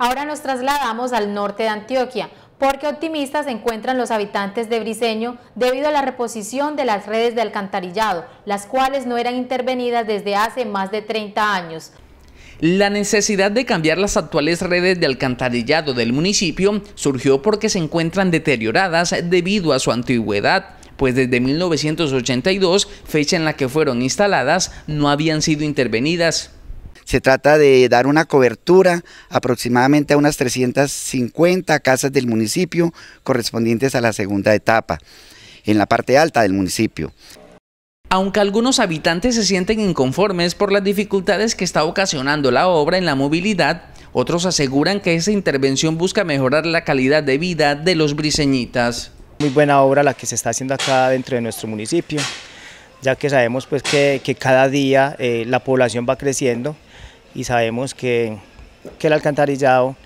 Ahora nos trasladamos al norte de Antioquia, porque optimistas se encuentran los habitantes de Briseño debido a la reposición de las redes de alcantarillado, las cuales no eran intervenidas desde hace más de 30 años. La necesidad de cambiar las actuales redes de alcantarillado del municipio surgió porque se encuentran deterioradas debido a su antigüedad pues desde 1982, fecha en la que fueron instaladas, no habían sido intervenidas. Se trata de dar una cobertura aproximadamente a unas 350 casas del municipio correspondientes a la segunda etapa, en la parte alta del municipio. Aunque algunos habitantes se sienten inconformes por las dificultades que está ocasionando la obra en la movilidad, otros aseguran que esa intervención busca mejorar la calidad de vida de los briseñitas. Muy buena obra la que se está haciendo acá dentro de nuestro municipio, ya que sabemos pues que, cada día eh, la población va creciendo, y sabemos que, el alcantarillado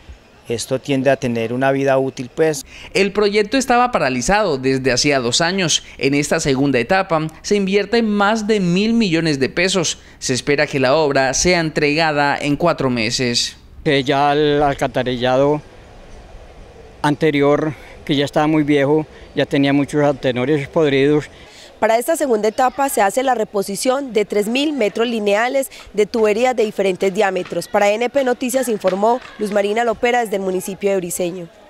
esto tiende a tener una vida útil pues. El proyecto estaba paralizado desde hacía dos años. En esta segunda etapa se invierte más de mil millones de pesos. Se espera que la obra sea entregada en cuatro meses. Que eh, ya el alcantarillado anterior, que ya estaba muy viejo, ya tenía muchos antenores podridos para esta segunda etapa se hace la reposición de 3.000 metros lineales de tuberías de diferentes diámetros. Para NP Noticias informó Luz Marina Lopera desde el municipio de Briceño.